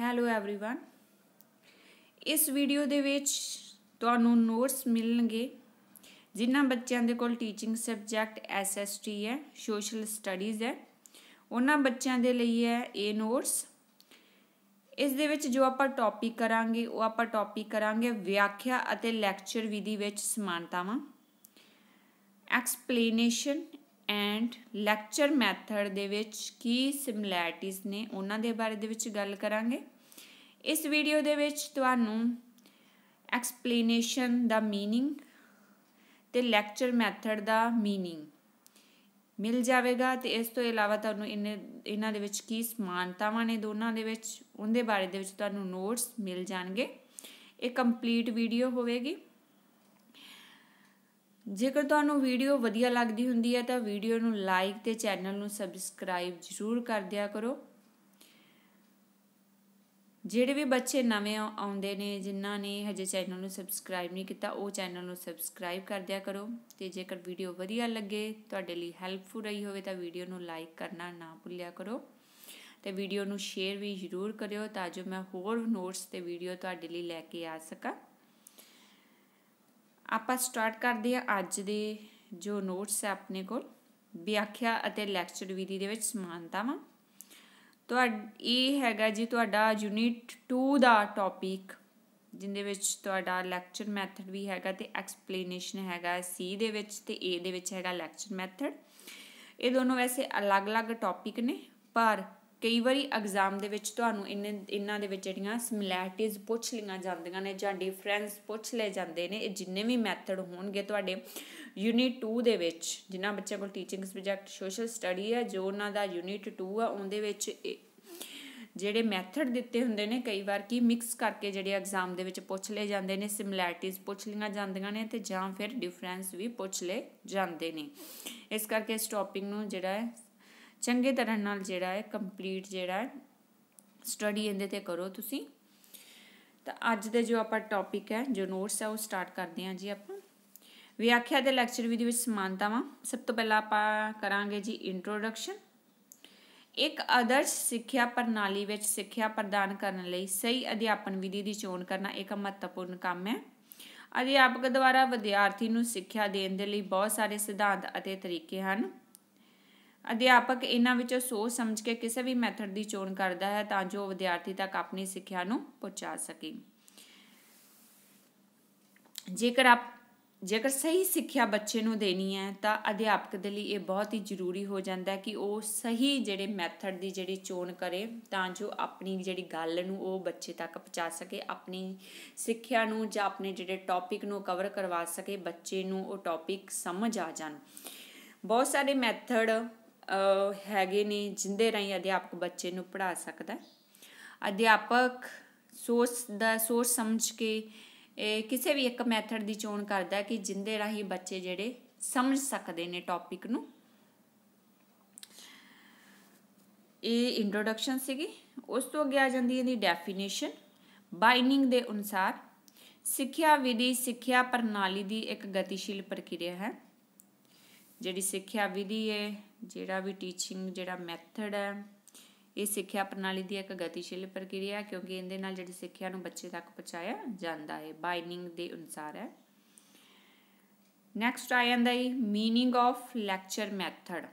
hello everyone ਇਸ video ਦੇ ਵਿੱਚ ਤੁਹਾਨੂੰ ਨੋਟਸ ਮਿਲਣਗੇ ਜਿਨ੍ਹਾਂ ਬੱਚਿਆਂ ਦੇ ਕੋਲ ਟੀਚਿੰਗ ਸਬਜੈਕਟ ਐਸਐਸਟੀ ਹੈ ਸੋਸ਼ਲ ਸਟੱਡੀਜ਼ ਹੈ ਉਹਨਾਂ ਬੱਚਿਆਂ ਦੇ ਲਈ ਹੈ ਇਹ ਨੋਟਸ ਇਸ ਦੇ ਵਿੱਚ ਜੋ ਆਪਾਂ ਟੌਪਿਕ ਕਰਾਂਗੇ ਉਹ ਆਪਾਂ ਟੌਪਿਕ ਕਰਾਂਗੇ ਵਿਆਖਿਆ ਅਤੇ ਲੈਕਚਰ ਵਿਧੀ ਵਿੱਚ ਸਮਾਨਤਾਵਾਂ ਐਕਸਪਲੇਨੇਸ਼ਨ ਐਂਡ ਲੈਕਚਰ ਮੈਥਡ ਦੇ ਵਿੱਚ ਕੀ ਸਿਮਿਲੈਰਿਟੀਜ਼ ਨੇ ਉਹਨਾਂ ਦੇ ਬਾਰੇ ਦੇ ਵਿੱਚ ਗੱਲ ਕਰਾਂਗੇ ਇਸ ਵੀਡੀਓ ਦੇ ਵਿੱਚ ਤੁਹਾਨੂੰ ਐਕਸਪਲੇਨੇਸ਼ਨ ਦਾ मीनिंग ਤੇ ਲੈਕਚਰ ਮੈਥਡ ਦਾ मीनिंग ਮਿਲ ਜਾਵੇਗਾ ਤੇ ਇਸ ਤੋਂ ਇਲਾਵਾ ਤੁਹਾਨੂੰ ਇਹਨਾਂ ਦੇ ਵਿੱਚ ਕੀ ਸਮਾਨਤਾਵਾਂ ਨੇ ਦੋਨਾਂ ਦੇ ਵਿੱਚ ਉਹਦੇ ਬਾਰੇ ਦੇ ਵਿੱਚ ਤੁਹਾਨੂੰ ਨੋਟਸ ਮਿਲ ਜਾਣਗੇ ਇਹ ਕੰਪਲੀਟ ਵੀਡੀਓ ਹੋਵੇਗੀ ਜੇਕਰ ਤੁਹਾਨੂੰ ਵੀਡੀਓ ਵਧੀਆ ਲੱਗਦੀ ਹੁੰਦੀ ਹੈ ਤਾਂ ਵੀਡੀਓ ਨੂੰ ਲਾਈਕ ਤੇ ਚੈਨਲ ਨੂੰ ਸਬਸਕ੍ਰਾਈਬ ਜ਼ਰੂਰ ਕਰ ਦਿਆ ਕਰੋ ਜਿਹੜੇ ਵੀ ਬੱਚੇ ਨਵੇਂ ਆਉਂਦੇ ਨੇ ਜਿਨ੍ਹਾਂ ਨੇ ਹਜੇ ਚੈਨਲ ਨੂੰ ਸਬਸਕ੍ਰਾਈਬ ਨਹੀਂ ਕੀਤਾ ਉਹ ਚੈਨਲ ਨੂੰ ਸਬਸਕ੍ਰਾਈਬ ਕਰ ਦਿਆ ਕਰੋ ਤੇ ਜੇਕਰ ਵੀਡੀਓ ਵਧੀਆ ਲੱਗੇ ਤੁਹਾਡੇ ਲਈ ਹੈਲਪਫੁਲ ਰਹੀ ਹੋਵੇ ਤਾਂ ਵੀਡੀਓ ਨੂੰ ਲਾਈਕ ਕਰਨਾ ਨਾ ਭੁੱਲਿਆ ਕਰੋ ਤੇ ਵੀਡੀਓ ਨੂੰ ਸ਼ੇਅਰ ਵੀ ਜ਼ਰੂਰ ਕਰਿਓ ਤਾਂ ਜੋ ਮੈਂ ਹੋਰ ਨੋਟਸ ਤੇ ਵੀਡੀਓ ਤੁਹਾਡੇ ਲਈ ਲੈ ਕੇ ਆ ਸਕਾਂ ਆਪਾਂ ਸਟਾਰਟ ਕਰਦੇ ਆ ਅੱਜ ਦੇ ਜੋ ਨੋਟਸ ਆ ਆਪਣੇ ਕੋਲ ਵਿਆਖਿਆ ਅਤੇ ਲੈਕਚਰ ਵਿਧੀ ਦੇ ਵਿੱਚ ਸਮਾਨਤਾਵਾਂ ਤੁਹਾਡਾ ਇਹ ਹੈਗਾ ਜੀ ਤੁਹਾਡਾ ਯੂਨਿਟ 2 ਦਾ ਟੌਪਿਕ ਜਿੰਦੇ ਵਿੱਚ ਤੁਹਾਡਾ ਲੈਕਚਰ ਮੈਥਡ ਵੀ ਹੈਗਾ ਤੇ ਐਕਸਪਲੇਨੇਸ਼ਨ ਹੈਗਾ ਸੀ ਦੇ ਵਿੱਚ ਤੇ ਏ ਦੇ ਵਿੱਚ ਹੈਗਾ ਲੈਕਚਰ ਮੈਥਡ ਇਹ ਦੋਨੋਂ ਵੈਸੇ ਅਲੱਗ-ਅਲੱਗ ਟੌਪਿਕ ਨੇ ਪਰ ਕਈ ਵਾਰੀ ਐਗਜ਼ਾਮ ਦੇ ਵਿੱਚ ਤੁਹਾਨੂੰ ਇਨ ਇਹਨਾਂ ਦੇ ਵਿੱਚ ਜਿਹੜੀਆਂ ਸਿਮਿਲੈਰਿਟੀਜ਼ ਪੁੱਛ ਲਈਆਂ ਜਾਂਦੀਆਂ ਨੇ ਜਾਂ ਡਿਫਰੈਂਸ ਪੁੱਛ ਲਏ ਜਾਂਦੇ ਨੇ ਇਹ ਜਿੰਨੇ ਵੀ ਮੈਥਡ ਹੋਣਗੇ ਤੁਹਾਡੇ ਯੂਨਿਟ 2 ਦੇ ਵਿੱਚ ਜਿਨ੍ਹਾਂ ਬੱਚਿਆਂ ਕੋਲ ਟੀਚਿੰਗ ਸਬਜੈਕਟ ਸੋਸ਼ਲ ਸਟੱਡੀ ਹੈ ਜੋ ਉਹਨਾਂ ਦਾ ਯੂਨਿਟ 2 ਆ ਉਹਦੇ ਵਿੱਚ ਜਿਹੜੇ ਮੈਥਡ ਦਿੱਤੇ ਹੁੰਦੇ ਨੇ ਕਈ ਵਾਰ ਕੀ ਮਿਕਸ ਕਰਕੇ ਜਿਹੜੇ ਐਗਜ਼ਾਮ ਦੇ ਵਿੱਚ ਪੁੱਛ ਲਏ ਜਾਂਦੇ ਨੇ ਸਿਮਿਲੈਰਿਟੀਜ਼ ਪੁੱਛ ਲਈਆਂ ਜਾਂਦੀਆਂ ਨੇ ਤੇ ਜਾਂ ਫਿਰ ਡਿਫਰੈਂਸ ਵੀ ਪੁੱਛ ਲਏ ਜਾਂਦੇ ਨੇ ਇਸ ਕਰਕੇ ਸਟਾਪਿੰਗ ਨੂੰ ਜਿਹੜਾ ਹੈ ਚੰਗੇ ਤਰ੍ਹਾਂ ਨਾਲ ਜਿਹੜਾ ਹੈ ਕੰਪਲੀਟ ਜਿਹੜਾ ਸਟੱਡੀ ਇਹਦੇ ਤੇ ਕਰੋ ਤੁਸੀਂ ਤਾਂ ਅੱਜ ਦੇ ਜੋ ਆਪਾਂ ਟੌਪਿਕ ਹੈ ਜੋ ਨੋਟਸ ਹੈ ਉਹ ਸਟਾਰਟ ਕਰਦੇ ਹਾਂ ਜੀ ਆਪਾਂ ਵਿਆਖਿਆ ਦੇ ਲੈਕਚਰ ਵਿਧੀ ਵਿੱਚ ਸਮਾਨਤਾਵਾਂ ਸਭ ਤੋਂ ਪਹਿਲਾਂ ਆਪਾਂ ਕਰਾਂਗੇ ਜੀ ਇੰਟਰੋਡਕਸ਼ਨ ਇੱਕ ਆਦਰਸ਼ ਸਿੱਖਿਆ ਪ੍ਰਣਾਲੀ ਵਿੱਚ ਸਿੱਖਿਆ ਪ੍ਰਦਾਨ ਕਰਨ ਲਈ ਸਹੀ ਅਧਿਆਪਨ ਵਿਧੀ ਦੀ ਚੋਣ ਕਰਨਾ ਇੱਕ ਮਹੱਤਵਪੂਰਨ ਕੰਮ ਹੈ ਅਧਿਆਪਕ ਦੁਆਰਾ ਵਿਦਿਆਰਥੀ ਨੂੰ ਸਿੱਖਿਆ ਦੇਣ ਦੇ ਲਈ ਬਹੁਤ ਸਾਰੇ ਸਿਧਾਂਤ ਅਤੇ ਤਰੀਕੇ ਹਨ ਅਧਿਆਪਕ ਇਹਨਾਂ ਵਿੱਚੋਂ ਸੋਚ ਸਮਝ ਕੇ ਕਿਸੇ ਵੀ ਮੈਥਡ ਦੀ ਚੋਣ ਕਰਦਾ ਹੈ ਤਾਂ ਜੋ ਵਿਦਿਆਰਥੀ ਤੱਕ ਆਪਣੀ ਸਿੱਖਿਆ ਨੂੰ ਪਹੁੰਚਾ ਸਕੇ ਜੇਕਰ ਆਪ ਜੇਕਰ ਸਹੀ ਸਿੱਖਿਆ ਬੱਚੇ ਨੂੰ ਦੇਣੀ ਹੈ ਤਾਂ ਅਧਿਆਪਕ ਦੇ ਲਈ ਇਹ ਬਹੁਤ ਹੀ ਜ਼ਰੂਰੀ ਹੋ ਜਾਂਦਾ ਹੈ ਕਿ ਉਹ ਸਹੀ ਜਿਹੜੇ ਮੈਥਡ ਦੀ ਜਿਹੜੀ ਚੋਣ ਕਰੇ ਤਾਂ ਜੋ ਆਪਣੀ ਜਿਹੜੀ ਗੱਲ ਨੂੰ ਉਹ ਬੱਚੇ ਤੱਕ ਪਹੁੰਚਾ ਸਕੇ ਆਪਣੀ ਸਿੱਖਿਆ ਨੂੰ ਜਾਂ ਆਪਣੇ ਜਿਹੜੇ ਟੌਪਿਕ ਨੂੰ ਕਵਰ ਕਰਵਾ ਸਕੇ ਬੱਚੇ ਨੂੰ ਉਹ ਟੌਪਿਕ ਸਮਝ ਆ ਜਾਣ ਬਹੁਤ ਸਾਰੇ ਮੈਥਡ ਹੈਗੇ ਨੇ ਜਿੰਦੇ ਰਹੀ ਅਧਿਆਪਕ ਬੱਚੇ ਨੂੰ ਪੜ੍ਹਾ ਸਕਦਾ ਅਧਿਆਪਕ ਸੋਚ ਦਾ ਸੋਚ ਸਮਝ ਕੇ ਕਿਸੇ ਵੀ ਇੱਕ ਮੈਥਡ ਦੀ ਚੋਣ ਕਰਦਾ ਕਿ ਜਿੰਦੇ ਰਹੀ ਬੱਚੇ ਜਿਹੜੇ ਸਮਝ ਸਕਦੇ ਨੇ ਟੌਪਿਕ ਨੂੰ ਇਹ ਇੰਟਰੋਡਕਸ਼ਨ ਸੀਗੀ ਉਸ ਤੋਂ ਅੱਗੇ ਆ ਜਾਂਦੀ ਹੈ ਦੀ ਡੈਫੀਨੇਸ਼ਨ ਬਾਈਨਿੰਗ ਦੇ ਅਨੁਸਾਰ ਸਿੱਖਿਆ ਵਿਧੀ ਸਿੱਖਿਆ ਪ੍ਰਣਾਲੀ ਦੀ ਇੱਕ ਗਤੀਸ਼ੀਲ ਪ੍ਰਕਿਰਿਆ ਹੈ ਜਿਹੜੀ ਸਿੱਖਿਆ ਵਿਧੀ ਹੈ ਜਿਹੜਾ ਵੀ ਟੀਚਿੰਗ ਜਿਹੜਾ ਮੈਥਡ ਹੈ ਇਹ ਸਿੱਖਿਆ ਪ੍ਰਣਾਲੀ ਦੀ ਇੱਕ ਗਤੀਸ਼ੀਲ ਪ੍ਰਕਿਰਿਆ ਹੈ ਕਿਉਂਕਿ ਇਹਦੇ ਨਾਲ ਜਿਹੜੀ ਸਿੱਖਿਆ ਨੂੰ ਬੱਚੇ ਤੱਕ ਪਹੁੰਚਾਇਆ ਜਾਂਦਾ ਹੈ ਬਾਈਨਿੰਗ ਦੇ ਅਨੁਸਾਰ ਹੈ ਨੈਕਸਟ ਆ ਜਾਂਦਾ ਹੈ meaning of lecture method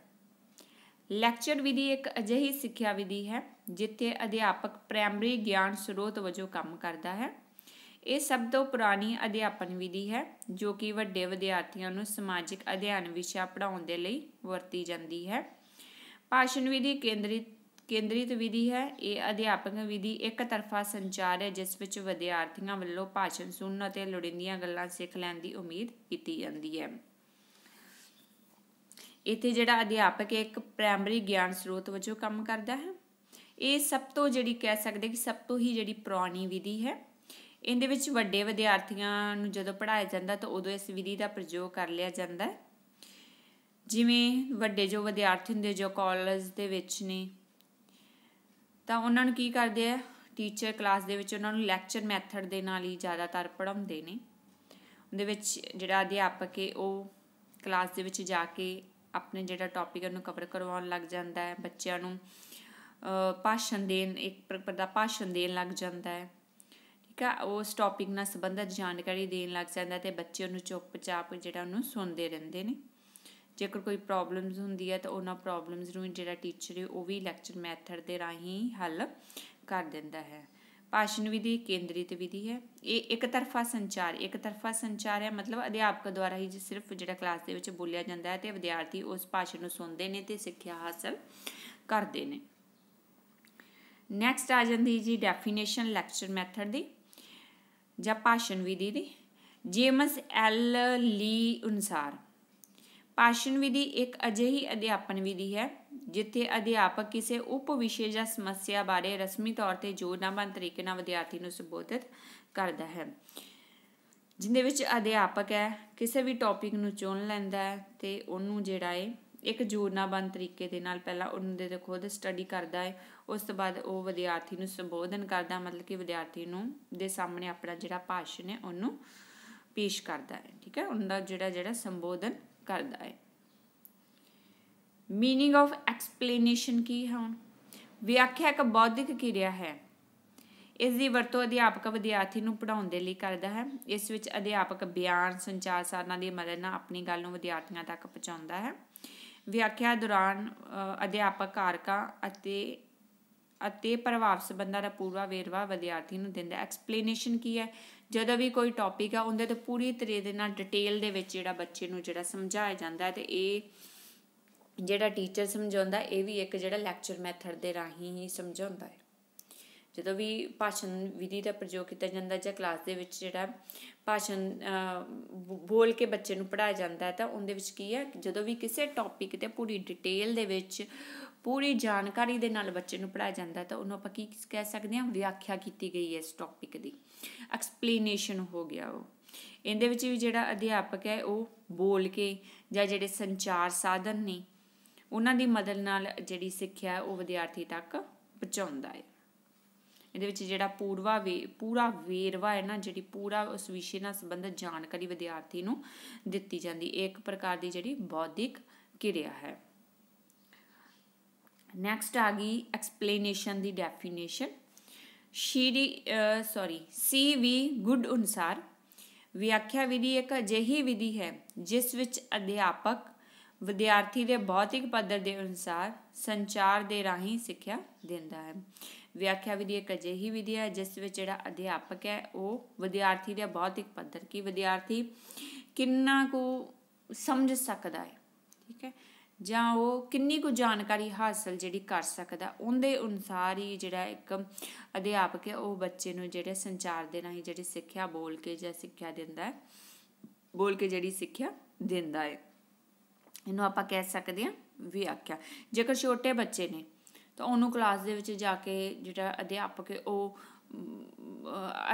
lecture ਵਿਧੀ ਇੱਕ ਅਜਿਹੀ ਸਿੱਖਿਆ ਵਿਧੀ ਹੈ ਜਿੱਥੇ ਅਧਿਆਪਕ ਪ੍ਰਾਇਮਰੀ ਗਿਆਨ ਸਰੋਤ ਵਜੋਂ ਕੰਮ ਕਰਦਾ ਹੈ ਇਹ ਸਭ ਤੋਂ ਪੁਰਾਣੀ ਅਧਿਆਪਨ ਵਿਧੀ ਹੈ ਜੋ ਕਿ ਵੱਡੇ ਵਿਦਿਆਰਥੀਆਂ ਨੂੰ ਸਮਾਜਿਕ ਅਧਿਐਨ ਵਿਸ਼ਾ ਪੜਾਉਣ ਦੇ ਲਈ ਵਰਤੀ ਜਾਂਦੀ ਹੈ ਭਾਸ਼ਣ ਵਿਧੀ ਕੇਂਦਰਿਤ ਕੇਂਦਰਿਤ ਵਿਧੀ ਹੈ ਇਹ ਅਧਿਆਪਕ ਵਿਧੀ ਇੱਕ ਤਰਫਾ ਸੰਚਾਰ ਹੈ ਜਿਸ ਵਿੱਚ ਵਿਦਿਆਰਥੀਆਂ ਵੱਲੋਂ ਭਾਸ਼ਣ ਸੁਣਨ ਅਤੇ ਲੋੜੀਂਦੀਆਂ ਗੱਲਾਂ ਸਿੱਖ ਲੈਣ ਦੀ ਉਮੀਦ ਕੀਤੀ ਜਾਂਦੀ ਹੈ ਇੱਥੇ ਜਿਹੜਾ ਅਧਿਆਪਕ ਇੱਕ ਪ੍ਰਾਇਮਰੀ ਗਿਆਨ ਸਰੋਤ ਵਜੋਂ ਕੰਮ ਕਰਦਾ ਹੈ ਇਹ ਸਭ ਤੋਂ ਜਿਹੜੀ ਕਹਿ ਸਕਦੇ ਕਿ ਸਭ ਤੋਂ ਹੀ ਜਿਹੜੀ ਪੁਰਾਣੀ ਵਿਧੀ ਹੈ ਇਹਦੇ ਵਿੱਚ ਵੱਡੇ ਵਿਦਿਆਰਥੀਆਂ ਨੂੰ ਜਦੋਂ ਪੜਾਇਆ ਜਾਂਦਾ ਤਾਂ ਉਦੋਂ ਇਸ ਵਿਧੀ ਦਾ ਪ੍ਰਯੋਗ ਕਰ ਲਿਆ ਜਾਂਦਾ ਜਿਵੇਂ ਵੱਡੇ ਜੋ ਵਿਦਿਆਰਥੀ ਹੁੰਦੇ ਜੋ ਕਾਲਜ ਦੇ ਵਿੱਚ ਨੇ ਤਾਂ ਉਹਨਾਂ ਨੂੰ ਕੀ ਕਰਦੇ ਆ ਟੀਚਰ ਕਲਾਸ ਦੇ ਵਿੱਚ ਉਹਨਾਂ ਨੂੰ ਲੈਕਚਰ ਮੈਥਡ ਦੇ ਨਾਲ ਹੀ ਜ਼ਿਆਦਾਤਰ ਪੜਾਉਂਦੇ ਨੇ ਉਹਦੇ ਵਿੱਚ ਜਿਹੜਾ ਅਧਿਆਪਕ ਹੈ ਉਹ ਕਲਾਸ ਦੇ ਵਿੱਚ ਜਾ ਕੇ ਆਪਣੇ ਜਿਹੜਾ ਟੌਪਿਕ ਉਹਨੂੰ ਕਵਰ ਕਰਵਾਉਣ ਲੱਗ ਜਾਂਦਾ ਹੈ ਬੱਚਿਆਂ ਨੂੰ ਭਾਸ਼ਣ ਦੇਣ ਇੱਕ ਪ੍ਰਕਾਰ ਦਾ ਭਾਸ਼ਣ ਦੇਣ ਲੱਗ ਜਾਂਦਾ ਹੈ ਠੀਕ ਆ ਉਸ ਟੌਪਿਕ ਨਾਲ ਸੰਬੰਧਿਤ ਜਾਣਕਾਰੀ ਦੇਣ ਲੱਗ ਜਾਂਦਾ ਤੇ ਬੱਚੇ ਉਹਨੂੰ ਚੁੱਪਚਾਪ ਜਿਹੜਾ ਉਹਨੂੰ ਸੁਣਦੇ ਰਹਿੰਦੇ ਨੇ ਜੇਕਰ ਕੋਈ ਪ੍ਰੋਬਲਮਸ ਹੁੰਦੀ ਹੈ ਤਾਂ ਉਹਨਾਂ ਪ੍ਰੋਬਲਮਸ ਨੂੰ ਜਿਹੜਾ ਟੀਚਰ ਹੈ ਉਹ ਵੀ ਲੈਕਚਰ ਮੈਥਡ ਦੇ ਰਾਹੀਂ ਹੱਲ ਕਰ ਦਿੰਦਾ ਹੈ ਭਾਸ਼ਣ ਵਿਧੀ ਕੇਂਦਰਿਤ ਵਿਧੀ ਹੈ ਇਹ ਇੱਕ ਤਰਫਾ ਸੰਚਾਰ ਇੱਕ ਤਰਫਾ ਸੰਚਾਰ ਹੈ ਮਤਲਬ ਅਧਿਆਪਕ ਦੁਆਰਾ ਹੀ ਸਿਰਫ ਜਿਹੜਾ ਕਲਾਸ ਦੇ ਵਿੱਚ ਬੋਲਿਆ ਜਾਂਦਾ ਹੈ ਤੇ ਵਿਦਿਆਰਥੀ ਉਸ ਭਾਸ਼ਣ ਨੂੰ ਸੁਣਦੇ ਨੇ ਤੇ ਸਿੱਖਿਆ ਹਾਸਲ ਕਰਦੇ ਨੇ ਨੈਕਸਟ ਆ ਜਾਂਦੀ ਜੀ ਡੈਫੀਨੇਸ਼ਨ ਲੈਕਚਰ ਮੈਥਡ ਦੀ ਜਾਂ ਭਾਸ਼ਣ ਵਿਧੀ ਦੀ ਜੇਮਸ ਐਲ ਲੀ ਅਨੁਸਾਰ ਭਾਸ਼ਣ ਵਿਧੀ ਇੱਕ ਅਜਿਹੀ ਅਧਿਆਪਨ ਵਿਧੀ ਹੈ ਜਿੱਥੇ ਅਧਿਆਪਕ ਕਿਸੇ ਉਪ ਵਿਸ਼ੇ ਜਾਂ ਸਮੱਸਿਆ ਬਾਰੇ ਰਸਮੀ ਤੌਰ ਤੇ ਯੋਜਨਾਬੰਦ ਤਰੀਕੇ ਨਾਲ ਵਿਦਿਆਰਥੀ ਨੂੰ ਸੰਬੋਧਿਤ ਕਰਦਾ ਹੈ ਜਿੰਦੇ ਵਿੱਚ ਅਧਿਆਪਕ ਹੈ ਕਿਸੇ ਵੀ ਟੌਪਿਕ ਨੂੰ ਚੁਣ ਲੈਂਦਾ ਹੈ ਤੇ ਉਹਨੂੰ ਜਿਹੜਾ ਹੈ ਇੱਕ ਜੋੜਨਾਬੰਦ ਤਰੀਕੇ ਦੇ ਨਾਲ ਪਹਿਲਾਂ ਉਹਨਾਂ ਦੇ ਖੁਦ ਸਟੱਡੀ ਕਰਦਾ ਹੈ ਉਸ ਤੋਂ ਬਾਅਦ ਉਹ ਵਿਦਿਆਰਥੀ ਨੂੰ ਸੰਬੋਧਨ ਕਰਦਾ ਮਤਲਬ ਕਿ ਵਿਦਿਆਰਥੀ ਨੂੰ ਦੇ ਸਾਹਮਣੇ ਆਪਣਾ ਜਿਹੜਾ ਭਾਸ਼ਣ ਹੈ ਉਹਨੂੰ ਪੇਸ਼ ਕਰਦਾ ਹੈ ਠੀਕ ਹੈ ਉਹਨਾਂ ਦਾ ਜਿਹੜਾ ਜਿਹੜਾ ਸੰਬੋਧਨ ਕਰਦਾ ਹੈ मीनिंग ਆਫ ਐਕਸਪਲੇਨੇਸ਼ਨ ਕੀ ਹੈ ਹੁਣ ਵਿਆਖਿਆ ਇੱਕ ਬੌਧਿਕ ਕਿਰਿਆ ਹੈ ਇਸ ਦੀ ਵਰਤੋਂ ਅਧਿਆਪਕ ਵਿਦਿਆਰਥੀ ਨੂੰ ਪੜਾਉਣ ਦੇ ਲਈ ਕਰਦਾ ਹੈ ਇਸ ਵਿੱਚ ਅਧਿਆਪਕ ਬਿਆਨ ਸੰਚਾਰ ਸਾਧਨਾਂ ਦੀ ਮਦਦ ਨਾਲ ਆਪਣੀ ਗੱਲ ਨੂੰ ਵਿਦਿਆਰਥੀਆਂ ਤੱਕ ਪਹੁੰਚਾਉਂਦਾ ਹੈ ਵਿਆਖਿਆ ਦੌਰਾਨ ਅਧਿਆਪਕ ਕਾਰਕਾਂ ਅਤੇ ਅਤੇ ਪ੍ਰਭਾਵ ਸੰਬੰਧਾਂ ਦਾ ਪੂਰਵਾ ਵੇਰਵਾ ਵਿਦਿਆਰਥੀ ਨੂੰ ਦਿੰਦਾ ਐਕਸਪਲੇਨੇਸ਼ਨ ਕੀ ਹੈ ਜਦੋਂ ਵੀ ਕੋਈ ਟੌਪਿਕ ਆ ਉਹਦੇ ਤੇ ਪੂਰੀ ਤਰੀਕੇ ਦੇ ਨਾਲ ਡਿਟੇਲ ਦੇ ਵਿੱਚ ਜਿਹੜਾ ਬੱਚੇ ਨੂੰ ਜਿਹੜਾ ਸਮਝਾਇਆ ਜਾਂਦਾ ਹੈ ਤੇ ਇਹ ਜਿਹੜਾ ਟੀਚਰ ਸਮਝਾਉਂਦਾ ਇਹ ਵੀ ਇੱਕ ਜਿਹੜਾ ਲੈਕਚਰ ਮੈਥਡ ਦੇ ਰਾਹੀਂ ਹੀ ਸਮਝਾਉਂਦਾ ਹੈ ਜਦੋਂ ਵੀ ਭਾਸ਼ਣ ਵਿਧੀ ਦਾ ਪ੍ਰਯੋਗ ਕੀਤਾ ਜਾਂਦਾ ਜਾਂ ਕਲਾਸ ਦੇ ਵਿੱਚ ਜਿਹੜਾ ਭਾਸ਼ਣ ਬੋਲ ਕੇ ਬੱਚੇ ਨੂੰ ਪੜਾਇਆ ਜਾਂਦਾ ਹੈ ਤਾਂ ਉਹਦੇ ਵਿੱਚ ਕੀ ਹੈ ਜਦੋਂ ਵੀ ਕਿਸੇ ਟੌਪਿਕ ਤੇ ਪੂਰੀ ਡਿਟੇਲ ਦੇ ਵਿੱਚ ਪੂਰੀ ਜਾਣਕਾਰੀ ਦੇ ਨਾਲ ਬੱਚੇ ਨੂੰ ਪੜਾਇਆ ਜਾਂਦਾ ਤਾਂ ਉਹਨੂੰ ਆਪਾਂ ਕੀ ਕਹਿ ਸਕਦੇ ਹਾਂ ਵਿਆਖਿਆ ਕੀਤੀ ਗਈ ਹੈ ਇਸ ਟੌਪਿਕ ਦੀ ਐਕਸਪਲੇਨੇਸ਼ਨ ਹੋ ਗਿਆ ਉਹ ਇਹਦੇ ਵਿੱਚ ਵੀ ਜਿਹੜਾ ਅਧਿਆਪਕ ਹੈ ਉਹ ਬੋਲ ਕੇ ਜਾਂ ਜਿਹੜੇ ਸੰਚਾਰ ਸਾਧਨ ਨੇ ਉਹਨਾਂ ਦੀ ਮਦਦ ਨਾਲ ਜਿਹੜੀ ਸਿੱਖਿਆ ਉਹ ਵਿਦਿਆਰਥੀ ਤੱਕ ਪਹੁੰਚਾਉਂਦਾ ਹੈ ਇਹਦੇ ਵਿੱਚ ਜਿਹੜਾ ਪੂਰਵਾ ਵੇ ਪੂਰਾ ਵੇਰਵਾ ਹੈ ਨਾ ਜਿਹੜੀ ਪੂਰਾ ਉਸ ਵਿਸ਼ੇ ਨਾਲ ਸੰਬੰਧਿਤ ਜਾਣਕਾਰੀ ਵਿਦਿਆਰਥੀ ਨੂੰ ਦਿੱਤੀ ਜਾਂਦੀ ਇੱਕ ਪ੍ਰਕਾਰ ਦੀ ਜਿਹੜੀ ਬੌਧਿਕ ਕਿਰਿਆ ਹੈ ਨੈਕਸਟ ਆ ਗਈ ਐਕਸਪਲੇਨੇਸ਼ਨ ਦੀ ਡੈਫੀਨੇਸ਼ਨ ਸ਼ੀਰੀ ਸੌਰੀ ਸੀ ਵੀ ਗੁੱਡ ਅਨਸਾਰ ਵਿਆਖਿਆ ਵਿਧੀ ਇੱਕ ਅਜਿਹੀ ਵਿਧੀ ਹੈ ਜਿਸ ਵਿੱਚ ਅਧਿਆਪਕ ਵਿਦਿਆਰਥੀ ਦੇ ਬੌਧਿਕ ਪੱਧਰ ਦੇ ਅਨੁਸਾਰ ਸੰਚਾਰ ਦੇ ਰਾਹੀਂ ਸਿੱਖਿਆ ਦਿੰਦਾ ਹੈ ਵਿਆਖਿਆ ਵਿਧੀ ਇੱਕ ਅਜਿਹੀ ਵਿਧੀ ਹੈ ਜਿਸ ਵਿੱਚ ਜਿਹੜਾ ਅਧਿਆਪਕ ਹੈ ਉਹ ਵਿਦਿਆਰਥੀ ਦੇ ਬੌਧਿਕ ਪੱਧਰ ਕੀ ਵਿਦਿਆਰਥੀ ਕਿੰਨਾ ਕੁ ਸਮਝ ਸਕਦਾ ਹੈ ਠੀਕ ਹੈ ਜਾਂ ਉਹ ਕਿੰਨੀ ਕੁ ਜਾਣਕਾਰੀ ਹਾਸਲ ਜਿਹੜੀ ਕਰ ਸਕਦਾ ਉਹਦੇ ਅਨੁਸਾਰ ਹੀ ਜਿਹੜਾ ਇੱਕ ਅਧਿਆਪਕ ਹੈ ਉਹ ਬੱਚੇ ਨੂੰ ਜਿਹੜੇ ਸੰਚਾਰ ਦੇ ਰਾਹੀਂ ਜਿਹੜੀ ਸਿੱਖਿਆ ਬੋਲ ਕੇ ਜਾਂ ਸਿੱਖਿਆ ਦਿੰਦਾ ਹੈ ਬੋਲ ਕੇ ਜਿਹੜੀ ਸਿੱਖਿਆ ਦਿੰਦਾ ਹੈ ਇਹਨੂੰ ਆਪਾਂ ਕਹਿ ਸਕਦੇ ਹਾਂ ਵਿਆਖਿਆ ਜੇਕਰ ਛੋਟੇ ਬੱਚੇ ਨੇ ਤਾਂ ਉਹਨੂੰ ਕਲਾਸ ਦੇ ਵਿੱਚ ਜਾ ਕੇ ਜਿਹੜਾ ਅਧਿਆਪਕ ਉਹ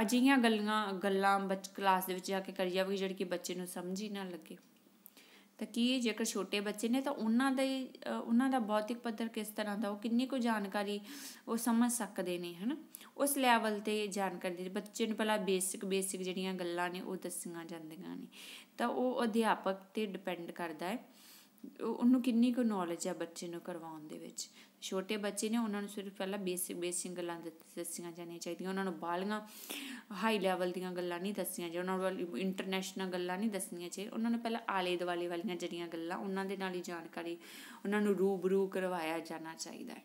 ਅਜਿਹੀਆਂ ਗੱਲਾਂ ਗੱਲਾਂ ਬੱਚ ਕਲਾਸ ਦੇ ਵਿੱਚ ਜਾ ਕੇ ਕਰੀ ਜਾਵੇ ਜਿਹੜੀ ਕਿ ਬੱਚੇ ਨੂੰ ਸਮਝ ਹੀ ਨਾ ਲੱਗੇ ਤਾਂ ਕੀ ਜੇਕਰ ਛੋਟੇ ਬੱਚੇ ਨੇ ਤਾਂ ਉਹਨਾਂ ਦਾ ਉਹਨਾਂ ਦਾ ਬੌਧਿਕ ਪੱਧਰ ਕਿਸ ਤਰ੍ਹਾਂ ਦਾ ਉਹ ਕਿੰਨੀ ਕੋ ਜਾਣਕਾਰੀ ਉਹ ਸਮਝ ਸਕਦੇ ਨੇ ਹਨ ਉਸ ਲੈਵਲ ਤੇ ਜਾਣਕਾਰੀ ਬੱਚੇ ਨੂੰ ਪਹਿਲਾਂ ਬੇਸਿਕ ਬੇਸਿਕ ਜਿਹੜੀਆਂ ਗੱਲਾਂ ਨੇ ਉਹ ਦੱਸੀਆਂ ਜਾਂਦੀਆਂ ਨੇ ਤਾਂ ਉਹ ਅਧਿਆਪਕ ਤੇ ਡਿਪੈਂਡ ਕਰਦਾ ਹੈ ਉਹਨੂੰ ਕਿੰਨੀ ਕੋ ਨੌਲੇਜ ਹੈ ਬੱਚੇ ਨੂੰ ਕਰਵਾਉਣ ਦੇ ਵਿੱਚ ਛੋਟੇ ਬੱਚੇ ਨੇ ਉਹਨਾਂ ਨੂੰ ਸਿਰਫ ਪਹਿਲਾਂ ਬੇਸਿਕ ਬੇਸਿਕ ਗੱਲਾਂ ਦੱਸੀਆਂ ਜਾਣੀਆਂ ਚਾਹੀਦੀਆਂ ਉਹਨਾਂ ਨੂੰ ਬਾਲੀਆਂ ਹਾਈ ਲੈਵਲ ਦੀਆਂ ਗੱਲਾਂ ਨਹੀਂ ਦੱਸੀਆਂ ਜਾਂ ਉਹਨਾਂ ਨੂੰ ਇੰਟਰਨੈਸ਼ਨਲ ਗੱਲਾਂ ਨਹੀਂ ਦੱਸਣੀਆਂ ਚਾਹੀਦੀਆਂ ਉਹਨਾਂ ਨੂੰ ਪਹਿਲਾਂ ਆਲੇ ਦੁਆਲੇ ਵਾਲੀਆਂ ਜਿਹੜੀਆਂ ਗੱਲਾਂ ਉਹਨਾਂ ਦੇ ਨਾਲ ਹੀ ਜਾਣਕਾਰੀ ਉਹਨਾਂ ਨੂੰ ਰੂਬਰੂ ਕਰਵਾਇਆ ਜਾਣਾ ਚਾਹੀਦਾ ਹੈ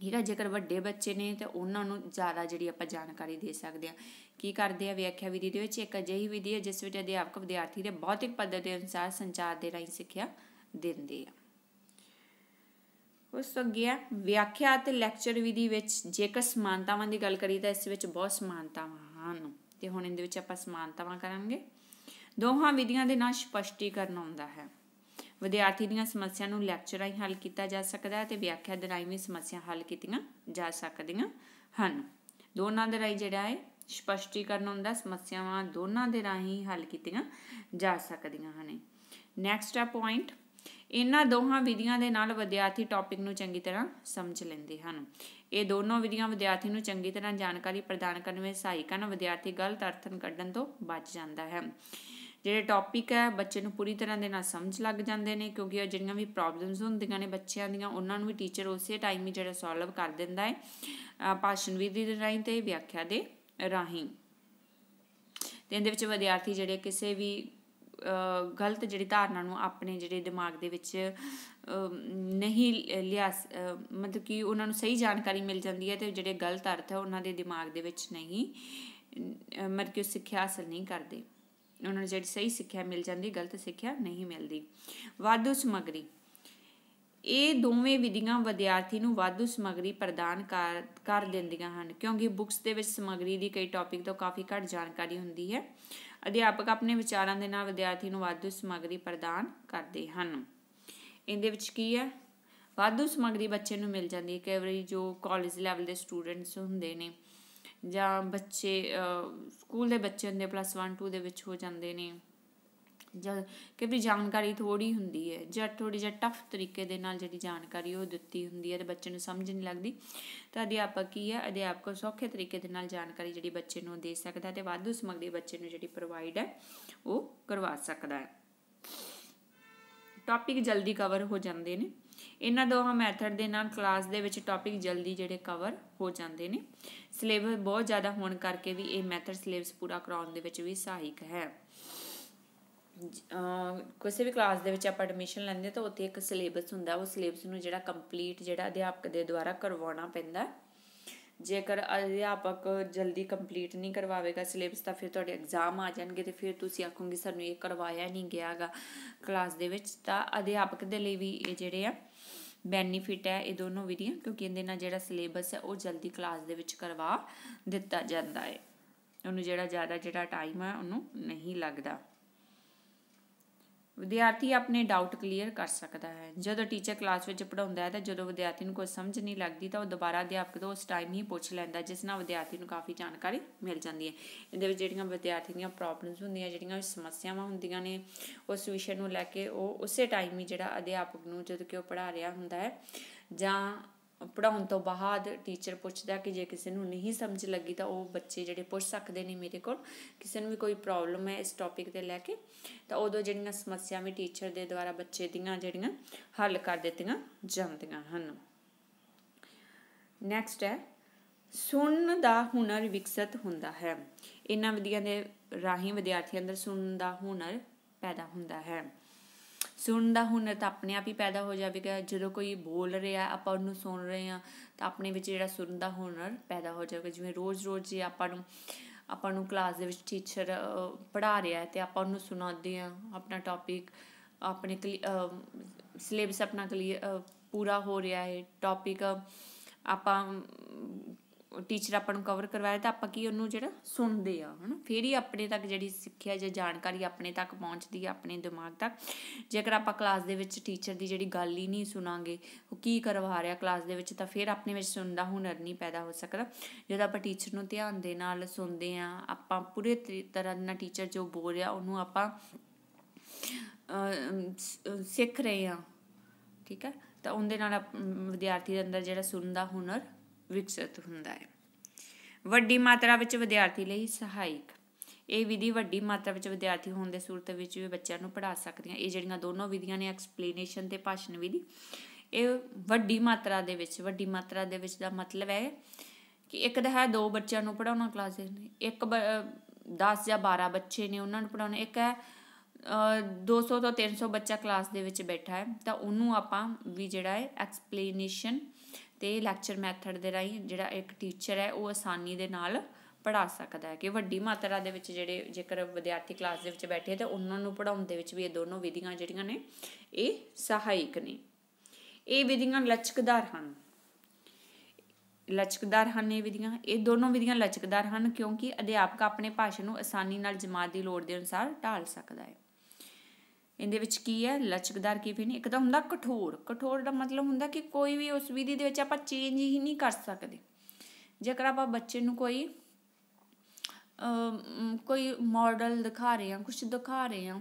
ਠੀਕ ਹੈ ਜੇਕਰ ਵੱਡੇ ਬੱਚੇ ਨੇ ਤੇ ਉਹਨਾਂ ਨੂੰ ਜ਼ਿਆਦਾ ਜਿਹੜੀ ਆਪਾਂ ਜਾਣਕਾਰੀ ਦੇ ਸਕਦੇ ਆ ਕੀ ਕਰਦੇ ਆ ਵਿਆਖਿਆ ਵਿਧੀ ਦੇ ਵਿੱਚ ਇੱਕ ਅਜਿਹੀ ਵਿਧੀ ਹੈ ਜਿਸ ਵਿੱਚ ਅਧਿਆਪਕ ਵਿਦਿਆਰਥੀ ਦੇ ਭੌਤਿਕ ਪੱਧਰ ਦੇ ਅਨੁਸਾਰ ਸੰਚਾਰ ਦੇ ਰਾਹੀਂ ਸਿੱਖਿਆ ਦਿੰਦੇ ਆ ਉਸ ਤੋਂ ਅੱਗੇ ਆ ਵਿਆਖਿਆ ਅਤੇ ਲੈਕਚਰ ਵਿਧੀ ਵਿੱਚ ਜੇਕਰ ਸਮਾਨਤਾਵਾਂ ਦੀ ਗੱਲ ਕਰੀ ਤਾਂ ਇਸ ਵਿੱਚ ਬਹੁਤ ਸਮਾਨਤਾਵਾਂ ਹਨ ਤੇ ਹੁਣ ਇਹਦੇ ਵਿੱਚ ਆਪਾਂ ਸਮਾਨਤਾਵਾਂ ਕਰਾਂਗੇ ਦੋਹਾਂ ਵਿਧੀਆਂ ਦੇ ਨਾਲ ਸਪਸ਼ਟੀਕਰਨ ਆਉਂਦਾ ਹੈ ਵਿਦਿਆਰਥੀ ਦੀਆਂ ਸਮੱਸਿਆ ਨੂੰ ਲੈਕਚਰ ਰਾਹੀਂ ਹੱਲ ਕੀਤਾ ਜਾ ਸਕਦਾ ਹੈ ਤੇ ਵਿਆਖਿਆ ਦੇ ਰਾਹੀਂ ਵੀ ਸਮੱਸਿਆ ਹੱਲ ਕੀਤੀਆਂ ਜਾ ਸਕਦੀਆਂ ਹਨ ਦੋਨਾਂ ਦੇ ਰਾਹੀਂ ਜਿਹੜਾ ਹੈ ਸਪਸ਼ਟੀਕਰਨ ਹੁੰਦਾ ਸਮੱਸਿਆਵਾਂ ਦੋਨਾਂ ਦੇ ਰਾਹੀਂ ਹੱਲ ਕੀਤੀਆਂ ਜਾ ਸਕਦੀਆਂ ਹਨ ਨੈਕਸਟ ਆ ਪੁਆਇੰਟ ਇਹਨਾਂ ਦੋਹਾਂ ਵਿਧੀਆਂ ਦੇ ਨਾਲ ਵਿਦਿਆਰਥੀ ਟੌਪਿਕ ਨੂੰ ਚੰਗੀ ਤਰ੍ਹਾਂ ਸਮਝ ਲੈਂਦੇ ਹਨ ਇਹ ਦੋਨੋਂ ਵਿਧੀਆਂ ਵਿਦਿਆਰਥੀ ਨੂੰ ਚੰਗੀ ਤਰ੍ਹਾਂ ਜਾਣਕਾਰੀ ਪ੍ਰਦਾਨ ਕਰਨ ਵਿੱਚ ਸਹਾਇਕ ਹਨ ਵਿਦਿਆਰਥੀ ਗਲਤ ਅਰਥਨ ਕੱਢਣ ਤੋਂ ਬਚ ਜਾਂਦਾ ਹੈ ਜਿਹੜੇ ਟੌਪਿਕ ਹੈ ਬੱਚੇ ਨੂੰ ਪੂਰੀ ਤਰ੍ਹਾਂ ਦੇ ਨਾਲ ਸਮਝ ਲੱਗ ਜਾਂਦੇ ਨੇ ਕਿਉਂਕਿ ਉਹ ਜਿਹੜੀਆਂ ਵੀ ਪ੍ਰੋਬਲਮਸ ਹੁੰਦੀਆਂ ਨੇ ਬੱਚਿਆਂ ਦੀਆਂ ਉਹਨਾਂ ਨੂੰ ਵੀ ਟੀਚਰ ਉਸੇ ਟਾਈਮ ਹੀ ਜਿਹੜਾ ਸੋਲਵ ਕਰ ਦਿੰਦਾ ਹੈ ਭਾਸ਼ਣ ਵਿਧੀ ਦੇ ਰਾਹੀਂ ਤੇ ਵਿਆਖਿਆ ਦੇ ਰਾਹੀਂ ਤੇ ਇਹਦੇ ਵਿੱਚ ਵਿਦਿਆਰਥੀ ਜਿਹੜੇ ਕਿਸੇ ਵੀ ਗਲਤ ਜਿਹੜੀ ਧਾਰਨਾ ਨੂੰ ਆਪਣੇ ਜਿਹੜੇ ਦਿਮਾਗ ਦੇ ਵਿੱਚ ਨਹੀਂ ਲਿਆ ਮਤਲਬ ਕਿ ਉਹਨਾਂ ਨੂੰ ਸਹੀ ਜਾਣਕਾਰੀ ਮਿਲ ਜਾਂਦੀ ਹੈ ਤੇ ਜਿਹੜੇ ਗਲਤ ਅਰਥ ਹੈ ਉਹਨਾਂ ਦੇ ਦਿਮਾਗ ਦੇ ਵਿੱਚ ਨਹੀਂ ਮਤਲਬ ਕਿ ਉਹ ਸਿੱਖਿਆ ਹਾਸਲ ਨਹੀਂ ਕਰਦੇ ਉਹਨਾਂ ਨੂੰ ਜਿਹੜੀ ਸਹੀ ਸਿੱਖਿਆ ਮਿਲ ਜਾਂਦੀ ਗਲਤ ਸਿੱਖਿਆ ਨਹੀਂ ਮਿਲਦੀ ਵਾਧੂ ਸਮਗਰੀ ਇਹ ਦੋਵੇਂ ਵਿਧੀਆਂ ਵਿਦਿਆਰਥੀ ਨੂੰ ਵਾਧੂ ਸਮਗਰੀ ਪ੍ਰਦਾਨ ਕਰ ਦਿੰਦੀਆਂ ਹਨ ਕਿਉਂਕਿ ਬੁੱਕਸ ਦੇ ਵਿੱਚ ਸਮਗਰੀ ਦੀ ਕਈ ਟੌਪਿਕ ਤੋਂ ਕਾਫੀ ਘੱਟ ਜਾਣਕਾਰੀ ਹੁੰਦੀ ਹੈ ਅਧਿਆਪਕ ਆਪਣੇ ਵਿਚਾਰਾਂ ਦੇ ਨਾਲ ਵਿਦਿਆਰਥੀ ਨੂੰ ਵਾਧੂ ਸਮੱਗਰੀ ਪ੍ਰਦਾਨ ਕਰਦੇ ਹਨ ਇਹਦੇ ਵਿੱਚ ਕੀ ਹੈ ਵਾਧੂ ਸਮੱਗਰੀ ਬੱਚੇ ਨੂੰ ਮਿਲ ਜਾਂਦੀ ਹੈ ਕਈ ਵਾਰੀ ਜੋ ਕਾਲਜ ਲੈਵਲ ਦੇ ਸਟੂਡੈਂਟਸ ਹੁੰਦੇ ਨੇ ਜਾਂ ਬੱਚੇ ਸਕੂਲ ਦੇ ਬੱਚੇ ਹੁੰਦੇ ਪਲੱਸ 1 2 ਦੇ ਵਿੱਚ ਹੋ ਜਾਂਦੇ ਨੇ ਜਦ ਕਿ ਵੀ ਜਾਣਕਾਰੀ ਥੋੜੀ ਹੁੰਦੀ ਹੈ ਜਾਂ ਥੋੜੀ ਜਿਹਾ ਟਫ ਤਰੀਕੇ ਦੇ ਨਾਲ ਜਿਹੜੀ ਜਾਣਕਾਰੀ ਉਹ ਦਿੱਤੀ ਹੁੰਦੀ ਹੈ ਤੇ ਬੱਚੇ ਨੂੰ ਸਮਝ ਨਹੀਂ ਲੱਗਦੀ ਤਾਂ ਅਧਿਆਪਕ ਕੀ ਹੈ ਅਧਿਆਪਕ ਸੌਖੇ ਤਰੀਕੇ ਦੇ ਨਾਲ ਜਾਣਕਾਰੀ ਜਿਹੜੀ ਬੱਚੇ ਨੂੰ ਦੇ ਸਕਦਾ ਤੇ ਵਾਧੂ ਸਮਗਰੀ ਬੱਚੇ ਨੂੰ ਜਿਹੜੀ ਪ੍ਰੋਵਾਈਡ ਹੈ ਉਹ ਕਰਵਾ ਸਕਦਾ ਹੈ ਟੌਪਿਕ ਜਲਦੀ ਕਵਰ ਹੋ ਜਾਂਦੇ ਨੇ ਇਹਨਾਂ ਦੋਹਾਂ ਮੈਥਡ ਦੇ ਨਾਲ ਕਲਾਸ ਦੇ ਵਿੱਚ ਟੌਪਿਕ ਜਲਦੀ ਜਿਹੜੇ ਕਵਰ ਹੋ ਜਾਂਦੇ ਨੇ ਸਿਲੇਬਸ ਬਹੁਤ ਜ਼ਿਆਦਾ ਹੋਣ ਕਰਕੇ ਵੀ ਇਹ ਮੈਥਡ ਸਿਲੇਬਸ ਪੂਰਾ ਕਰਾਉਣ ਦੇ ਵਿੱਚ ਵੀ ਸਹਾਇਕ ਹੈ ਕਿਸੇ ਵੀ ਕਲਾਸ ਦੇ ਵਿੱਚ ਆਪਾਂ ਐਡਮਿਸ਼ਨ ਲੈਂਦੇ ਤਾਂ ਉੱਥੇ ਇੱਕ ਸਿਲੇਬਸ ਹੁੰਦਾ ਉਹ ਸਿਲੇਬਸ ਨੂੰ ਜਿਹੜਾ ਕੰਪਲੀਟ ਜਿਹੜਾ ਅਧਿਆਪਕ ਦੇ ਦੁਆਰਾ ਕਰਵਾਉਣਾ ਪੈਂਦਾ ਜੇਕਰ ਅਧਿਆਪਕ ਜਲਦੀ ਕੰਪਲੀਟ ਨਹੀਂ ਕਰਵਾਵੇਗਾ ਸਿਲੇਬਸ ਤਾਂ ਫਿਰ ਤੁਹਾਡੇ ਐਗਜ਼ਾਮ ਆ ਜਾਣਗੇ ਤੇ ਫਿਰ ਤੁਸੀਂ ਆਖੋਗੇ ਸਾਨੂੰ ਇਹ ਕਰਵਾਇਆ ਨਹੀਂ ਗਿਆਗਾ ਕਲਾਸ ਦੇ ਵਿੱਚ ਤਾਂ ਅਧਿਆਪਕ ਦੇ ਲਈ ਵੀ ਇਹ ਜਿਹੜੇ ਆ ਬੈਨੀਫਿਟ ਹੈ ਇਹ ਦੋਨੋਂ ਵਿਧੀਆਂ ਕਿਉਂਕਿ ਇਹਦੇ ਨਾਲ ਜਿਹੜਾ ਸਿਲੇਬਸ ਹੈ ਉਹ ਜਲਦੀ ਕਲਾਸ ਦੇ ਵਿੱਚ ਕਰਵਾ ਦਿੱਤਾ ਜਾਂਦਾ ਹੈ ਉਹਨੂੰ ਜਿਹੜਾ ਜ਼ਿਆਦਾ ਜਿਹੜਾ ਟਾਈਮ ਹੈ ਉਹਨੂੰ ਨਹੀਂ ਲੱਗਦਾ ਵਿਦਿਆਰਥੀ ਆਪਣੇ ਡਾਊਟ ਕਲੀਅਰ ਕਰ ਸਕਦਾ ਹੈ ਜਦੋਂ ਟੀਚਰ ਕਲਾਸ ਵਿੱਚ ਪੜਾਉਂਦਾ ਹੈ ਤਾਂ ਜਦੋਂ ਵਿਦਿਆਰਥੀ ਨੂੰ ਕੋਈ ਸਮਝ ਨਹੀਂ ਲੱਗਦੀ ਤਾਂ ਉਹ ਦੁਬਾਰਾ ਅਧਿਆਪਕ ਤੋਂ ਉਸ ਟਾਈਮ ਹੀ ਪੁੱਛ ਲੈਂਦਾ ਜਿਸ ਨਾਲ ਵਿਦਿਆਰਥੀ ਨੂੰ ਕਾਫੀ ਜਾਣਕਾਰੀ ਮਿਲ ਜਾਂਦੀ ਹੈ ਇਹਦੇ ਵਿੱਚ ਜਿਹੜੀਆਂ ਵਿਦਿਆਰਥੀ ਦੀਆਂ ਪ੍ਰੋਬਲਮਸ ਹੁੰਦੀਆਂ ਜਿਹੜੀਆਂ ਸਮੱਸਿਆਵਾਂ ਹੁੰਦੀਆਂ ਨੇ ਉਸ ਵਿਸ਼ੇ ਨੂੰ ਲੈ ਕੇ ਉਹ ਉਸੇ ਟਾਈਮ ਹੀ ਜਿਹੜਾ ਅਧਿਆਪਕ ਨੂੰ ਜਦੋਂ ਕਿ ਉਹ ਪੜ੍ਹਾ ਰਿਹਾ ਹੁੰਦਾ ਹੈ ਜਾਂ ਪੜਾਉਣ ਤੋਂ ਬਾਅਦ ਟੀਚਰ ਪੁੱਛਦਾ ਕਿ ਜੇ ਕਿਸੇ ਨੂੰ ਨਹੀਂ ਸਮਝ ਲੱਗੀ ਤਾਂ ਉਹ ਬੱਚੇ ਜਿਹੜੇ ਪੁੱਛ ਸਕਦੇ ਨੇ ਮੇਰੇ ਕੋਲ ਕਿਸੇ ਨੂੰ ਵੀ ਕੋਈ ਪ੍ਰੋਬਲਮ ਹੈ ਇਸ ਟੌਪਿਕ ਤੇ ਲੈ ਕੇ ਤਾਂ ਉਦੋਂ ਜਿਹੜੀਆਂ ਸਮੱਸਿਆਵਾਂ ਵੀ ਟੀਚਰ ਦੇ ਦੁਆਰਾ ਬੱਚੇ ਦੀਆਂ ਜਿਹੜੀਆਂ ਹੱਲ ਕਰ ਦਿੱਤੀਆਂ ਜਾਂਦੀਆਂ ਹਨ ਨੈਕਸਟ ਹੈ ਸੁਣਨ ਦਾ ਹੁਨਰ ਵਿਕਸਿਤ ਹੁੰਦਾ ਹੈ ਇਹਨਾਂ ਵਿਧੀਆਂ ਦੇ ਰਾਹੀਂ ਵਿਦਿਆਰਥੀਆਂ ਅੰਦਰ ਸੁਣਨ ਦਾ ਹੁਨਰ ਪੈਦਾ ਹੁੰਦਾ ਹੈ ਸੁਣਨ ਦਾ ਹੁਨਰ ਤਾਂ ਆਪਣੇ ਆਪ ਹੀ ਪੈਦਾ ਹੋ ਜਾਵੇਗਾ ਜਦੋਂ ਕੋਈ ਬੋਲ ਰਿਹਾ ਆਪਾਂ ਉਹਨੂੰ ਸੁਣ ਰਹੇ ਆ ਤਾਂ ਆਪਣੇ ਵਿੱਚ ਜਿਹੜਾ ਸੁਣਨ ਦਾ ਹੁਨਰ ਪੈਦਾ ਹੋ ਜਾਵੇਗਾ ਜਿਵੇਂ ਰੋਜ਼-ਰੋਜ਼ ਜੇ ਆਪਾਂ ਨੂੰ ਆਪਾਂ ਨੂੰ ਕਲਾਸ ਦੇ ਵਿੱਚ ਟੀਚਰ ਪੜਾ ਰਿਹਾ ਹੈ ਤੇ ਆਪਾਂ ਉਹਨੂੰ ਸੁਣਾਉਂਦੇ ਆ ਆਪਣਾ ਟੌਪਿਕ ਆਪਣੇ ਸਿਲੇਬਸ ਆਪਣਾ ਕਲੀਅਰ ਪੂਰਾ ਹੋ ਰਿਹਾ ਹੈ ਟੌਪਿਕ ਆਪਾਂ ਟੀਚਰ ਆਪਾਂ ਨੂੰ ਕਵਰ ਕਰਵਾਇਆ ਤਾਂ ਆਪਾਂ ਕੀ ਉਹਨੂੰ ਜਿਹੜਾ ਸੁਣਦੇ ਆ ਹਨਾ ਫਿਰ ਹੀ ਆਪਣੇ ਤੱਕ ਜਿਹੜੀ ਸਿੱਖਿਆ ਜਾਂ ਜਾਣਕਾਰੀ ਆਪਣੇ ਤੱਕ ਪਹੁੰਚਦੀ ਆ ਆਪਣੇ ਦਿਮਾਗ ਤੱਕ ਜੇਕਰ ਆਪਾਂ ਕਲਾਸ ਦੇ ਵਿੱਚ ਟੀਚਰ ਦੀ ਜਿਹੜੀ ਗੱਲ ਹੀ ਨਹੀਂ ਸੁਣਾਂਗੇ ਉਹ ਕੀ ਕਰਵਾ ਰਿਹਾ ਕਲਾਸ ਦੇ ਵਿੱਚ ਤਾਂ ਫਿਰ ਆਪਣੇ ਵਿੱਚ ਸੁਣਨ ਦਾ ਹੁਨਰ ਨਹੀਂ ਪੈਦਾ ਹੋ ਸਕਦਾ ਜਦੋਂ ਆਪਾਂ ਟੀਚਰ ਨੂੰ ਧਿਆਨ ਦੇ ਨਾਲ ਸੁਣਦੇ ਆ ਆਪਾਂ ਪੂਰੇ ਤਰ੍ਹਾਂ ਨਾਲ ਟੀਚਰ ਜੋ ਬੋਲ ਰਿਹਾ ਉਹਨੂੰ ਆਪਾਂ ਸਿੱਖ ਰਹੇ ਆ ਠੀਕ ਹੈ ਤਾਂ ਉਹਦੇ ਨਾਲ ਵਿਦਿਆਰਥੀ ਦੇ ਅੰਦਰ ਜਿਹੜਾ ਸੁਣਨ ਦਾ ਹੁਨਰ ਵਿਕਸਿਤ ਹੁੰਦਾ ਹੈ ਵੱਡੀ ਮਾਤਰਾ ਵਿੱਚ ਵਿਦਿਆਰਥੀ ਲਈ ਸਹਾਇਕ ਇਹ ਵਿਧੀ ਵੱਡੀ ਮਾਤਰਾ ਵਿੱਚ ਵਿਦਿਆਰਥੀ ਹੋਣ ਦੇ ਸੂਰਤ ਵਿੱਚ ਵੀ ਬੱਚਿਆਂ ਨੂੰ ਪੜ੍ਹਾ ਸਕਦੀਆਂ ਇਹ ਜਿਹੜੀਆਂ ਦੋਨੋਂ ਵਿਧੀਆਂ ਨੇ ਐਕਸਪਲੇਨੇਸ਼ਨ ਤੇ ਭਾਸ਼ਣ ਵਿਧੀ ਇਹ ਵੱਡੀ ਮਾਤਰਾ ਦੇ ਵਿੱਚ ਵੱਡੀ ਮਾਤਰਾ ਦੇ ਵਿੱਚ ਦਾ ਮਤਲਬ ਹੈ ਕਿ ਇੱਕ ਦਾ ਹੈ ਦੋ ਬੱਚਿਆਂ ਨੂੰ ਪੜਾਉਣਾ ਕਲਾਸ ਦੇ ਇੱਕ 10 ਜਾਂ 12 ਬੱਚੇ ਨੇ ਉਹਨਾਂ ਨੂੰ ਪੜਾਉਣਾ ਇੱਕ ਹੈ 200 ਤੋਂ 300 ਬੱਚਾ ਕਲਾਸ ਦੇ ਵਿੱਚ ਬੈਠਾ ਹੈ ਤਾਂ ਉਹਨੂੰ ਆਪਾਂ ਵੀ ਜਿਹੜਾ ਹੈ ਐਕਸਪਲੇਨੇਸ਼ਨ ਤੇ ਲੈਕਚਰ ਮੈਥਡ ਦੇ ਰਾਹੀਂ ਜਿਹੜਾ ਇੱਕ ਟੀਚਰ ਹੈ ਉਹ ਆਸਾਨੀ ਦੇ ਨਾਲ ਪੜਾ ਸਕਦਾ ਹੈ ਕਿ ਵੱਡੀ ਮਾਤਰਾ ਦੇ ਵਿੱਚ ਜਿਹੜੇ ਜੇਕਰ ਵਿਦਿਆਰਥੀ ਕਲਾਸ ਦੇ ਵਿੱਚ ਬੈਠੇ ਤਾਂ ਉਹਨਾਂ ਨੂੰ ਪੜਾਉਣ ਦੇ ਵਿੱਚ ਵੀ ਇਹ ਦੋਨੋਂ ਵਿਧੀਆਂ ਜਿਹੜੀਆਂ ਨੇ ਇਹ ਸਹਾਇਕ ਨੇ ਇਹ ਵਿਧੀਆਂ ਲਚਕਦਾਰ ਹਨ ਲਚਕਦਾਰ ਹਨ ਇਹ ਵਿਧੀਆਂ ਇਹ ਦੋਨੋਂ ਵਿਧੀਆਂ ਲਚਕਦਾਰ ਹਨ ਕਿਉਂਕਿ ਅਧਿਆਪਕ ਆਪਣੇ ਭਾਸ਼ਣ ਨੂੰ ਆਸਾਨੀ ਨਾਲ ਜਮਾਤ ਦੀ ਲੋੜ ਦੇ ਅਨੁਸਾਰ ਢਾਲ ਸਕਦਾ ਹੈ ਇਹਦੇ ਵਿੱਚ ਕੀ ਹੈ ਲਚਕਦਾਰ ਕੀ ਵੀ ਨਹੀਂ ਇੱਕ ਤਾਂ ਹੁੰਦਾ ਕਠੋਰ ਕਠੋਰ ਦਾ ਮਤਲਬ ਹੁੰਦਾ ਕਿ ਕੋਈ ਵੀ ਉਸ ਵਿਧੀ ਦੇ ਵਿੱਚ ਆਪਾਂ ਚੇਂਜ ਹੀ ਨਹੀਂ ਕਰ ਸਕਦੇ ਜੇਕਰ ਆਪਾਂ ਬੱਚੇ ਨੂੰ ਕੋਈ ਕੋਈ ਮਾਡਲ ਦਿਖਾ ਰਹੇ ਹਾਂ ਕੁਝ ਦਿਖਾ ਰਹੇ ਹਾਂ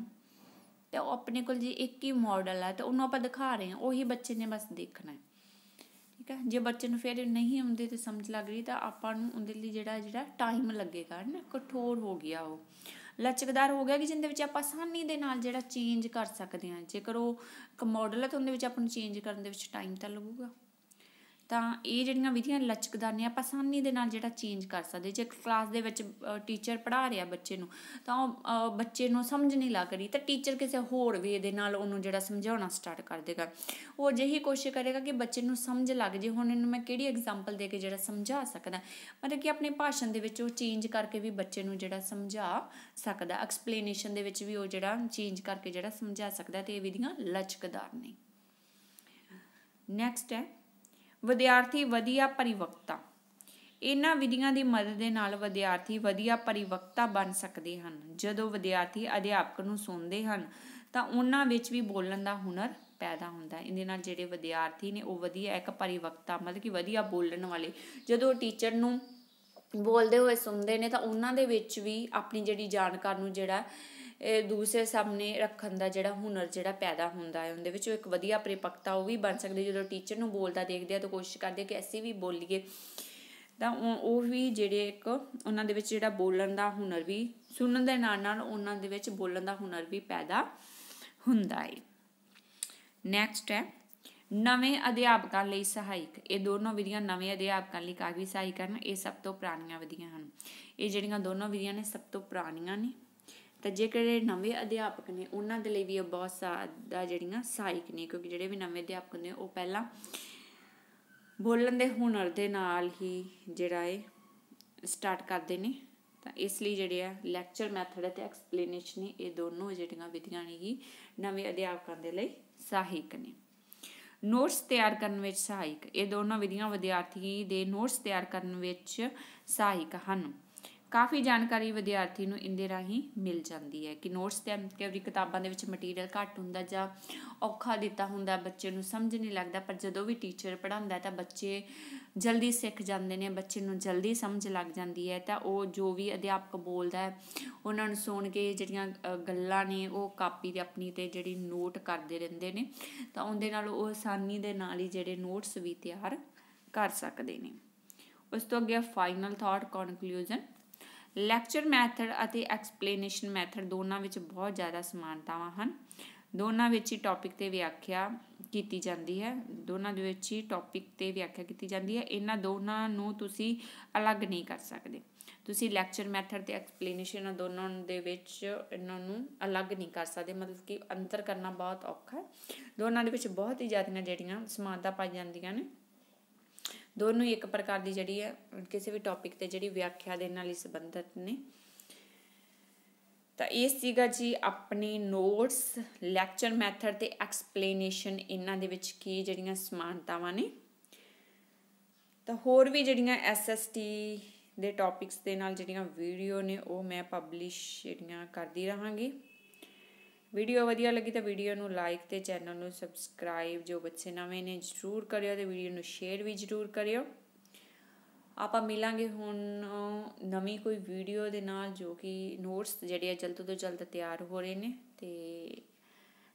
ਤੇ ਉਹ ਆਪਣੇ ਕੋਲ ਜੀ ਇੱਕ ਹੀ ਮਾਡਲ ਹੈ ਤੇ ਉਹਨੂੰ ਆਪਾਂ ਦਿਖਾ ਰਹੇ ਹਾਂ ਉਹੀ ਬੱਚੇ ਨੇ ਬਸ ਦੇਖਣਾ ਹੈ ਠੀਕ ਹੈ ਜੇ ਬੱਚੇ ਨੂੰ ਫਿਰ ਨਹੀਂ ਆਉਂਦੇ ਤੇ ਸਮਝ ਲੱਗ ਰਹੀ ਤਾਂ ਆਪਾਂ ਨੂੰ ਉਹਦੇ ਲਈ ਜਿਹੜਾ ਜਿਹੜਾ ਟਾਈਮ ਲੱਗੇਗਾ ਨਾ ਕਠੋਰ ਹੋ ਗਿਆ ਉਹ ਲਚਕਦਾਰ ਹੋ ਗਿਆ ਕਿ ਜਿੰਦੇ ਵਿੱਚ ਆਪਾਂ ਆਸਾਨੀ ਦੇ ਨਾਲ ਜਿਹੜਾ ਚੇਂਜ ਕਰ ਸਕਦੇ ਹਾਂ ਜੇਕਰ ਉਹ ਇੱਕ ਮਾਡਲ ਹੈ ਤਾਂ ਉਹਦੇ ਵਿੱਚ ਆਪਾਂ ਨੂੰ ਚੇਂਜ ਕਰਨ ਦੇ ਵਿੱਚ ਟਾਈਮ ਤਾਂ ਲੱਗੂਗਾ ਤਾਂ ਇਹ ਜਿਹੜੀਆਂ ਵਿਧੀਆਂ ਲਚਕਦਾਰ ਨੇ ਆਪਾਂ ਆਸਾਨੀ ਦੇ ਨਾਲ ਜਿਹੜਾ ਚੇਂਜ ਕਰ ਸਕਦੇ ਜੇ ਕਲਾਸ ਦੇ ਵਿੱਚ ਟੀਚਰ ਪੜ੍ਹਾ ਰਿਹਾ ਬੱਚੇ ਨੂੰ ਤਾਂ ਉਹ ਬੱਚੇ ਨੂੰ ਸਮਝ ਨਹੀਂ ਲੱਗ ਰਹੀ ਤਾਂ ਟੀਚਰ ਕਿਸੇ ਹੋਰ ਵੇ ਦੇ ਨਾਲ ਉਹਨੂੰ ਜਿਹੜਾ ਸਮਝਾਉਣਾ ਸਟਾਰਟ ਕਰ ਦੇਗਾ ਉਹ ਅਜਿਹੀ ਕੋਸ਼ਿਸ਼ ਕਰੇਗਾ ਕਿ ਬੱਚੇ ਨੂੰ ਸਮਝ ਲੱਗ ਜੇ ਹੁਣ ਇਹਨੂੰ ਮੈਂ ਕਿਹੜੀ ਐਗਜ਼ਾਮਪਲ ਦੇ ਕੇ ਜਿਹੜਾ ਸਮਝਾ ਸਕਦਾ ਮਤਲਬ ਕਿ ਆਪਣੇ ਭਾਸ਼ਣ ਦੇ ਵਿੱਚ ਉਹ ਚੇਂਜ ਕਰਕੇ ਵੀ ਬੱਚੇ ਨੂੰ ਜਿਹੜਾ ਸਮਝਾ ਸਕਦਾ ਐਕਸਪਲੇਨੇਸ਼ਨ ਦੇ ਵਿੱਚ ਵੀ ਉਹ ਜਿਹੜਾ ਚੇਂਜ ਕਰਕੇ ਜਿਹੜਾ ਸਮਝਾ ਸਕਦਾ ਤੇ ਇਹ ਵਿਧੀਆਂ ਲਚਕਦਾਰ ਨੇ ਨੈਕਸਟ ਹੈ ਵਿਦਿਆਰਥੀ ਵਧੀਆ ਪਰਿਵਕਤਾ ਇਹਨਾਂ ਵਿਧੀਆਂ ਦੀ ਮਦਦ ਦੇ ਨਾਲ ਵਿਦਿਆਰਥੀ ਵਧੀਆ ਪਰਿਵਕਤਾ ਬਣ ਸਕਦੇ ਹਨ ਜਦੋਂ ਵਿਦਿਆਰਥੀ ਅਧਿਆਪਕ ਨੂੰ ਸੁਣਦੇ ਹਨ ਤਾਂ ਉਹਨਾਂ ਵਿੱਚ ਵੀ ਬੋਲਣ ਦਾ ਹੁਨਰ ਪੈਦਾ ਹੁੰਦਾ ਇਹਦੇ ਨਾਲ ਜਿਹੜੇ ਵਿਦਿਆਰਥੀ ਨੇ ਉਹ ਵਧੀਆ ਇੱਕ ਪਰਿਵਕਤਾ ਮਤਲਬ ਕਿ ਵਧੀਆ ਬੋਲਣ ਵਾਲੇ ਜਦੋਂ ਟੀਚਰ ਨੂੰ ਬੋਲਦੇ ਹੋਏ ਸੁਣਦੇ ਨੇ ਤਾਂ ਉਹਨਾਂ ਦੇ ਵਿੱਚ ਵੀ ਆਪਣੀ ਜਿਹੜੀ ਜਾਣਕਾਰ ਨੂੰ ਜਿਹੜਾ ਦੂਸਰੇ ਸਾਹਮਣੇ ਰੱਖਣ ਦਾ ਜਿਹੜਾ ਹੁਨਰ ਜਿਹੜਾ ਪੈਦਾ ਹੁੰਦਾ ਹੈ ਉਹਦੇ ਵਿੱਚ ਇੱਕ ਵਧੀਆ ਪ੍ਰੇਪਕਤਾ ਉਹ ਵੀ ਬਣ ਸਕਦੀ ਜਦੋਂ ਟੀਚਰ ਨੂੰ ਬੋਲਦਾ ਦੇਖਦੇ ਆ ਤਾਂ ਕੋਸ਼ਿਸ਼ ਕਰਦੇ ਕਿ ਅਸੀਂ ਵੀ ਬੋਲੀਏ ਤਾਂ ਉਹ ਵੀ ਜਿਹੜੇ ਇੱਕ ਉਹਨਾਂ ਦੇ ਵਿੱਚ ਜਿਹੜਾ ਬੋਲਣ ਦਾ ਹੁਨਰ ਵੀ ਸੁਣਨ ਦੇ ਨਾਲ ਨਾਲ ਉਹਨਾਂ ਦੇ ਵਿੱਚ ਬੋਲਣ ਦਾ ਹੁਨਰ ਵੀ ਪੈਦਾ ਹੁੰਦਾ ਹੈ ਨੈਕਸਟ ਹੈ ਨਵੇਂ ਅਧਿਆਪਕਾਂ ਲਈ ਸਹਾਇਕ ਇਹ ਦੋਨੋਂ ਵਿਧੀਆਂ ਨਵੇਂ ਅਧਿਆਪਕਾਂ ਲਈ ਕਾਫੀ ਸਹਾਇਕ ਹਨ ਇਹ ਸਭ ਤੋਂ ਪੁਰਾਣੀਆਂ ਵਿਧੀਆਂ ਹਨ ਇਹ ਜਿਹੜੀਆਂ ਦੋਨੋਂ ਵਿਧੀਆਂ ਨੇ ਸਭ ਤੋਂ ਪੁਰਾਣੀਆਂ ਨੇ ਤਾਂ ਜੇ ਕਿਹੜੇ ਨਵੇਂ ਅਧਿਆਪਕ ਨੇ ਉਹਨਾਂ ਦੇ ਲਈ ਵੀ ਇਹ ਬਹੁਤ ਸਾਦਾ ਜਿਹੜੀਆਂ ਸਹਾਇਕ ਨੇ ਕਿਉਂਕਿ ਜਿਹੜੇ ਵੀ ਨਵੇਂ ਅਧਿਆਪਕ ਨੇ ਉਹ ਪਹਿਲਾਂ ਬੋਲਣ ਦੇ ਹੁਨਰ ਦੇ ਨਾਲ ਹੀ ਜਿਹੜਾ ਹੈ ਸਟਾਰਟ ਕਰਦੇ ਨੇ ਤਾਂ ਇਸ ਲਈ ਜਿਹੜੇ ਆ ਲੈਕਚਰ ਮੈਥਡ ਤੇ ਐਕਸਪਲੇਨੇਸ਼ਨ ਇਹ ਦੋਨੋਂ ਜਿਹੜੀਆਂ ਵਿਧੀਆਂ ਨੇ ਹੀ ਨਵੇਂ ਅਧਿਆਪਕਾਂ ਦੇ ਲਈ ਸਹਾਇਕ ਨੇ ਨੋਟਸ ਤਿਆਰ ਕਰਨ ਵਿੱਚ ਸਹਾਇਕ ਇਹ ਦੋਨੋਂ ਵਿਧੀਆਂ ਵਿਦਿਆਰਥੀ ਦੇ ਨੋਟਸ ਤਿਆਰ ਕਰਨ ਵਿੱਚ ਸਹਾਇਕ ਹਨ ਕਾਫੀ ਜਾਣਕਾਰੀ ਵਿਦਿਆਰਥੀ ਨੂੰ ਇੰਦੇ ਰਾਹੀਂ ਮਿਲ ਜਾਂਦੀ ਹੈ ਕਿ ਨੋਟਸ ਤੇ ਕਿਉਂਕਿ ਕਿਤਾਬਾਂ ਦੇ ਵਿੱਚ ਮਟੀਰੀਅਲ ਘੱਟ ਹੁੰਦਾ ਜਾਂ ਔਖਾ ਦਿੱਤਾ ਹੁੰਦਾ ਬੱਚੇ ਨੂੰ ਸਮਝ ਨਹੀਂ ਲੱਗਦਾ ਪਰ ਜਦੋਂ ਵੀ ਟੀਚਰ ਪੜ੍ਹਾਉਂਦਾ ਤਾਂ ਬੱਚੇ ਜਲਦੀ ਸਿੱਖ ਜਾਂਦੇ ਨੇ ਬੱਚੇ ਨੂੰ ਜਲਦੀ ਸਮਝ ਲੱਗ ਜਾਂਦੀ ਹੈ ਤਾਂ ਉਹ ਜੋ ਵੀ ਅਧਿਆਪਕ ਬੋਲਦਾ ਹੈ ਉਹਨਾਂ ਨੂੰ ਸੁਣ ਕੇ ਜਿਹੜੀਆਂ ਗੱਲਾਂ ਨੇ ਉਹ ਕਾਪੀ ਤੇ ਆਪਣੀ ਤੇ ਜਿਹੜੀ ਨੋਟ ਕਰਦੇ ਰਹਿੰਦੇ ਨੇ ਤਾਂ ਉਹਦੇ ਨਾਲ ਉਹ ਆਸਾਨੀ ਦੇ ਨਾਲ ਹੀ ਜਿਹੜੇ ਨੋਟਸ ਵੀ ਤਿਆਰ ਕਰ ਸਕਦੇ ਨੇ ਉਸ ਤੋਂ ਅੱਗੇ final thought conclusion lecture method ਅਤੇ ਐਕਸਪਲੇਨੇਸ਼ਨ ਮੈਥਡ ਦੋਨਾਂ ਵਿੱਚ ਬਹੁਤ ਜ਼ਿਆਦਾ ਸਮਾਨਤਾਵਾਂ ਹਨ ਦੋਨਾਂ ਵਿੱਚ ਹੀ ਟੌਪਿਕ ਤੇ ਵਿਆਖਿਆ ਕੀਤੀ ਜਾਂਦੀ ਹੈ ਦੋਨਾਂ ਦੇ ਵਿੱਚ ਹੀ ਟੌਪਿਕ ਤੇ ਵਿਆਖਿਆ ਕੀਤੀ ਜਾਂਦੀ ਹੈ ਇਹਨਾਂ ਦੋਨਾਂ ਨੂੰ ਤੁਸੀਂ ਅਲੱਗ ਨਹੀਂ ਕਰ ਸਕਦੇ ਤੁਸੀਂ ਲੈਕਚਰ ਮੈਥਡ ਤੇ ਐਕਸਪਲੇਨੇਸ਼ਨ ਦੋਨਾਂ ਦੇ ਵਿੱਚ ਇਹਨਾਂ ਨੂੰ ਅਲੱਗ ਨਹੀਂ ਕਰ ਸਕਦੇ ਮਤਲਬ ਕਿ ਅੰਤਰ ਕਰਨਾ ਬਹੁਤ ਔਖਾ ਹੈ ਦੋਨਾਂ ਦੇ ਵਿੱਚ ਬਹੁਤ ਹੀ ਜ਼ਿਆਦਾ ਜਿਹੜੀਆਂ ਸਮਾਨਤਾ ਪਾਈ ਜਾਂਦੀਆਂ ਨੇ ਦੋਨੋਂ ਹੀ ਇੱਕ ਪ੍ਰਕਾਰ ਦੀ ਜਿਹੜੀ ਹੈ ਕਿਸੇ ਵੀ ਟੌਪਿਕ ਤੇ ਜਿਹੜੀ ਵਿਆਖਿਆ ਦੇ ਨਾਲ ਹੀ ਸੰਬੰਧਿਤ ਨੇ ਤਾਂ ਇਹ ਸੀਗਾ ਜੀ ਆਪਣੇ ਨੋਟਸ ਲੈਕਚਰ ਮੈਥਡ ਤੇ ਐਕਸਪਲੇਨੇਸ਼ਨ ਇਹਨਾਂ ਦੇ ਵਿੱਚ ਕੀ ਜਿਹੜੀਆਂ ਸਮਾਨਤਾਵਾਂ ਨੇ ਤਾਂ ਹੋਰ ਵੀ ਜਿਹੜੀਆਂ ਐਸਐਸਟੀ ਦੇ ਟੌਪਿਕਸ ਦੇ ਨਾਲ ਜਿਹੜੀਆਂ ਵੀਡੀਓ ਨੇ ਉਹ ਮੈਂ ਪਬਲਿਸ਼ ਜਿਹੜੀਆਂ ਕਰਦੀ ਰਹਾਂਗੀ ਵੀਡੀਓ ਵਧੀਆ ਲੱਗੀ ਤਾਂ ਵੀਡੀਓ ਨੂੰ ਲਾਈਕ ਤੇ ਚੈਨਲ ਨੂੰ ਸਬਸਕ੍ਰਾਈਬ ਜੋ ਬੱਚੇ ਨਵੇਂ ਨੇ ਜਰੂਰ ਕਰਿਓ ਤੇ ਵੀਡੀਓ ਨੂੰ ਸ਼ੇਅਰ ਵੀ ਜਰੂਰ ਕਰਿਓ ਆਪਾਂ ਮਿਲਾਂਗੇ ਹੁਣ ਨਵੀਂ ਕੋਈ ਵੀਡੀਓ ਦੇ ਨਾਲ ਜੋ ਕਿ ਨੋਟਸ ਜਿਹੜੇ ਆ ਜਲਦ ਤੋਂ ਜਲਦ ਤਿਆਰ ਹੋ ਰਹੇ ਨੇ ਤੇ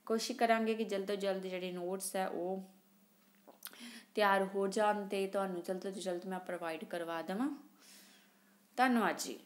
ਕੋਸ਼ਿਸ਼ ਕਰਾਂਗੇ ਕਿ ਜਲਦ ਤੋਂ ਜਲਦ ਜਿਹੜੇ ਨੋਟਸ ਹੈ ਉਹ ਤਿਆਰ ਹੋ ਜਾਣ ਤੇ ਤੁਹਾਨੂੰ ਜਲਦ ਤੋਂ ਜਲਦ ਮੈਂ ਪ੍ਰੋਵਾਈਡ ਕਰਵਾ ਦਵਾਂ ਧੰਨਵਾਦ ਜੀ